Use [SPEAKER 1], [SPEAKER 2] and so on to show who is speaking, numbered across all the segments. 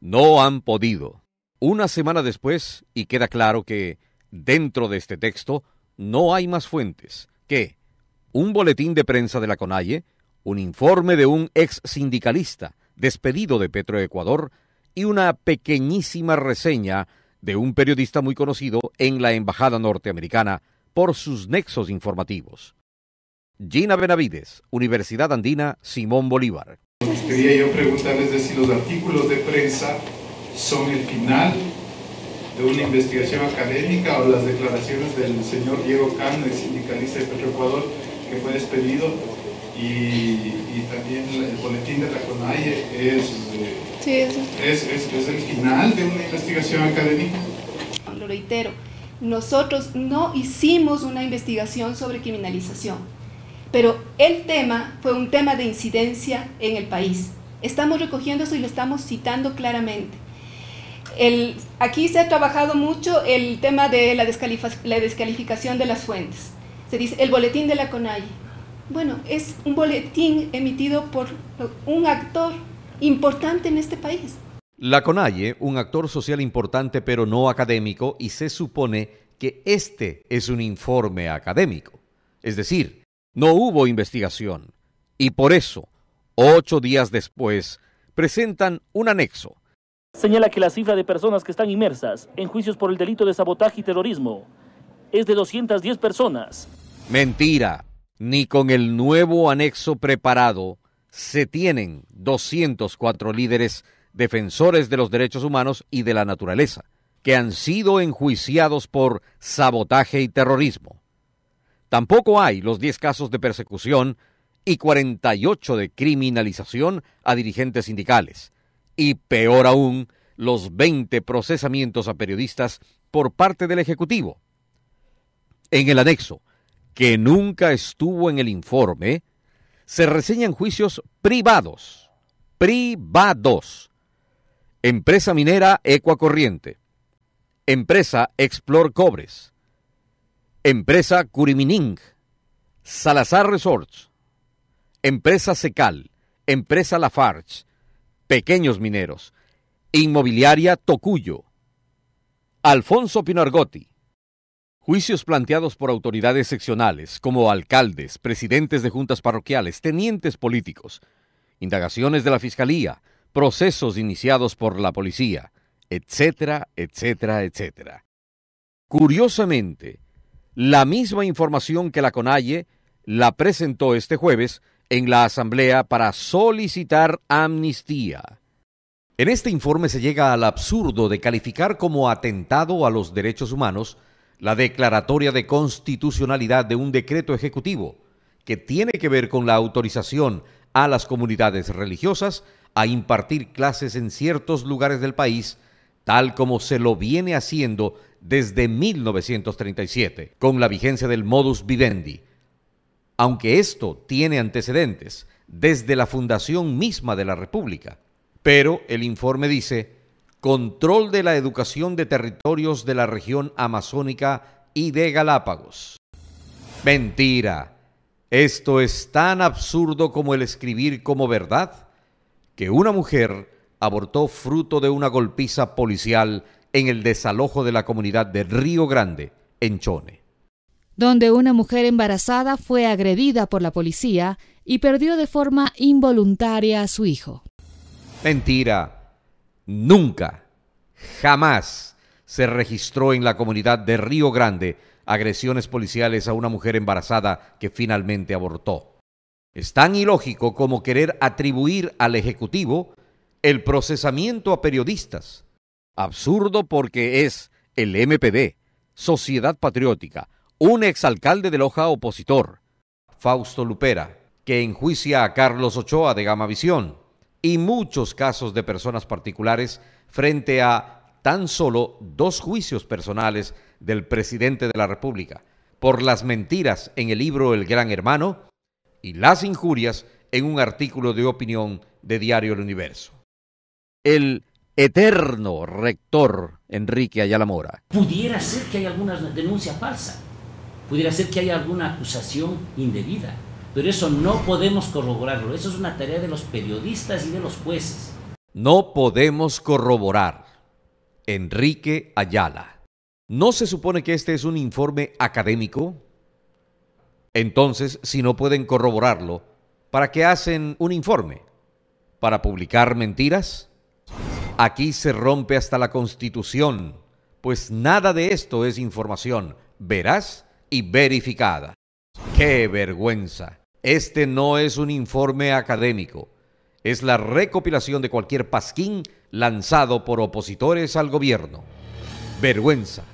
[SPEAKER 1] No han podido. Una semana después, y queda claro que, dentro de este texto, no hay más fuentes que un boletín de prensa de la Conalle, un informe de un ex sindicalista despedido de Petroecuador y una pequeñísima reseña de un periodista muy conocido en la Embajada norteamericana por sus nexos informativos. Gina Benavides, Universidad Andina Simón Bolívar quería yo preguntarles de si los artículos de prensa son el final de una investigación académica o las declaraciones del señor Diego Cano, el sindicalista de Petroecuador, que fue despedido, y, también el boletín de la es, es, el final de una investigación académica. Lo reitero, nosotros no hicimos una investigación sobre criminalización pero el tema fue un tema de incidencia en el país. Estamos recogiendo eso y lo estamos citando claramente. aquí se ha trabajado mucho el tema de la, descalificación de las fuentes. Se dice el boletín de la CONAI. Bueno, es un boletín emitido por un actor importante en este país. La CONAIE, un actor social importante pero no académico, y se supone que este es un informe académico. Es decir, no hubo investigación y por eso, ocho días después, presentan un anexo. Señala que la cifra de personas que están inmersas en juicios por el delito de sabotaje y terrorismo es de 210 personas. Mentira, ni con el nuevo anexo preparado se tienen 204 líderes defensores de los derechos humanos y de la naturaleza, que han sido enjuiciados por sabotaje y terrorismo. Tampoco hay los 10 casos de persecución y 48 de criminalización a dirigentes sindicales. Y peor aún, los 20 procesamientos a periodistas por parte del Ejecutivo. En el anexo, que nunca estuvo en el informe, se reseñan juicios privados. Privados. Empresa minera Ecuacorriente. Empresa Explor Cobres. Empresa Curimining, Salazar Resorts, Empresa Secal, Empresa Lafarge, Pequeños Mineros, Inmobiliaria Tocuyo, Alfonso Pinargotti. Juicios planteados por autoridades seccionales como alcaldes, presidentes de juntas parroquiales, tenientes políticos, indagaciones de la Fiscalía, procesos iniciados por la policía, etcétera, etcétera, etcétera. Curiosamente, la misma información que la CONAIE la presentó este jueves en la Asamblea para solicitar amnistía. En este informe se llega al absurdo de calificar como atentado a los derechos humanos la declaratoria de constitucionalidad de un decreto ejecutivo que tiene que ver con la autorización a las comunidades religiosas a impartir clases en ciertos lugares del país tal como se lo viene haciendo desde 1937, con la vigencia del modus vivendi. Aunque esto tiene antecedentes desde la fundación misma de la República. Pero el informe dice, control de la educación de territorios de la región amazónica y de Galápagos. Mentira. Esto es tan absurdo como el escribir como verdad que una mujer abortó fruto de una golpiza policial en el desalojo de la comunidad de Río Grande, en Chone. Donde una mujer embarazada fue agredida por la policía y perdió de forma involuntaria a su hijo. Mentira. Nunca, jamás se registró en la comunidad de Río Grande agresiones policiales a una mujer embarazada que finalmente abortó. Es tan ilógico como querer atribuir al Ejecutivo el procesamiento a periodistas. Absurdo porque es el MPD, Sociedad Patriótica, un exalcalde de Loja opositor. Fausto Lupera, que enjuicia a Carlos Ochoa de Gamavisión, y muchos casos de personas particulares frente a tan solo dos juicios personales del presidente de la República, por las mentiras en el libro El Gran Hermano y las injurias en un artículo de opinión de Diario El Universo el eterno rector Enrique Ayala Mora. Pudiera ser que haya alguna denuncia falsa, pudiera ser que haya alguna acusación indebida, pero eso no podemos corroborarlo, eso es una tarea de los periodistas y de los jueces. No podemos corroborar. Enrique Ayala. ¿No se supone que este es un informe académico? Entonces, si no pueden corroborarlo, ¿para qué hacen un informe? ¿Para publicar mentiras? Aquí se rompe hasta la Constitución, pues nada de esto es información veraz y verificada. ¡Qué vergüenza! Este no es un informe académico, es la recopilación de cualquier pasquín lanzado por opositores al gobierno. Vergüenza.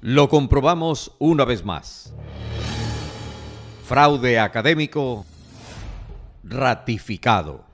[SPEAKER 1] Lo comprobamos una vez más. Fraude académico ratificado.